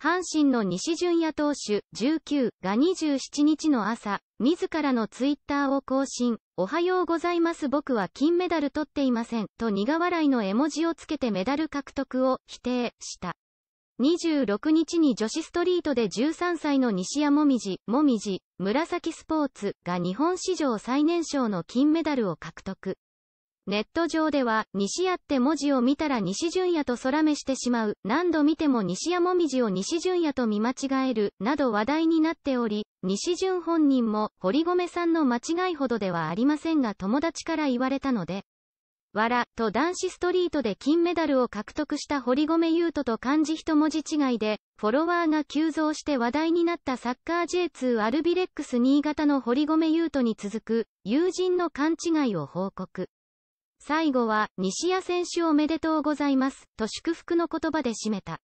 阪神の西純也投手19が27日の朝、自らのツイッターを更新、おはようございます僕は金メダル取っていません、と苦笑いの絵文字をつけてメダル獲得を否定した。26日に女子ストリートで13歳の西矢もみじ、もみじ、紫スポーツが日本史上最年少の金メダルを獲得。ネット上では、西屋って文字を見たら西純也と空目してしまう、何度見ても西屋もみじを西純也と見間違える、など話題になっており、西純本人も、堀米さんの間違いほどではありませんが友達から言われたので、わら、と男子ストリートで金メダルを獲得した堀米優斗と漢字一文字違いで、フォロワーが急増して話題になったサッカー J2 アルビレックス新潟の堀米優斗に続く、友人の勘違いを報告。最後は、西谷選手おめでとうございます、と祝福の言葉で締めた。